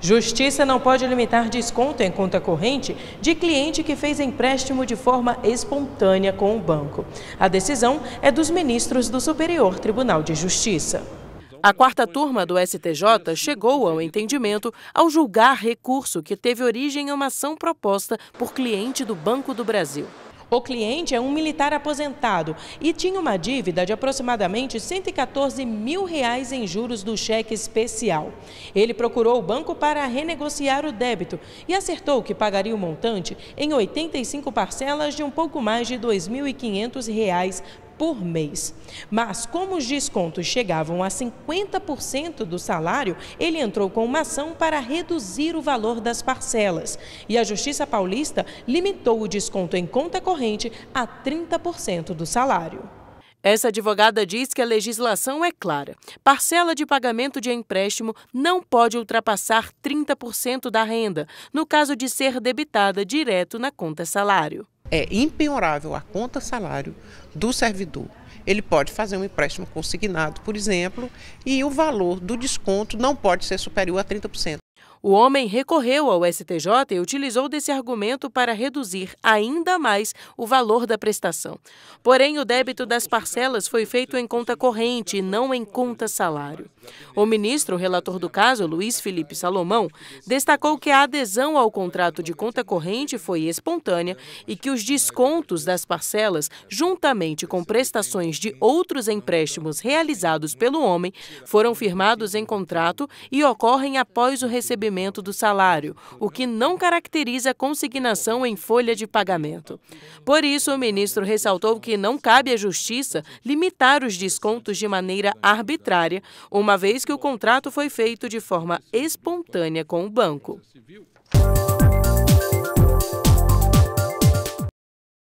Justiça não pode limitar desconto em conta corrente de cliente que fez empréstimo de forma espontânea com o banco. A decisão é dos ministros do Superior Tribunal de Justiça. A quarta turma do STJ chegou ao entendimento ao julgar recurso que teve origem em uma ação proposta por cliente do Banco do Brasil. O cliente é um militar aposentado e tinha uma dívida de aproximadamente 114 mil reais em juros do cheque especial. Ele procurou o banco para renegociar o débito e acertou que pagaria o montante em 85 parcelas de um pouco mais de R$ 2.500 por mês. Mas, como os descontos chegavam a 50% do salário, ele entrou com uma ação para reduzir o valor das parcelas. E a Justiça Paulista limitou o desconto em conta corrente a 30% do salário. Essa advogada diz que a legislação é clara. Parcela de pagamento de empréstimo não pode ultrapassar 30% da renda, no caso de ser debitada direto na conta salário é impenhorável a conta salário do servidor. Ele pode fazer um empréstimo consignado, por exemplo, e o valor do desconto não pode ser superior a 30%. O homem recorreu ao STJ e utilizou desse argumento para reduzir ainda mais o valor da prestação. Porém, o débito das parcelas foi feito em conta corrente e não em conta salário. O ministro, relator do caso, Luiz Felipe Salomão, destacou que a adesão ao contrato de conta corrente foi espontânea e que os descontos das parcelas, juntamente com prestações de outros empréstimos realizados pelo homem, foram firmados em contrato e ocorrem após o recebimento recebimento do salário, o que não caracteriza consignação em folha de pagamento. Por isso, o ministro ressaltou que não cabe à Justiça limitar os descontos de maneira arbitrária, uma vez que o contrato foi feito de forma espontânea com o banco.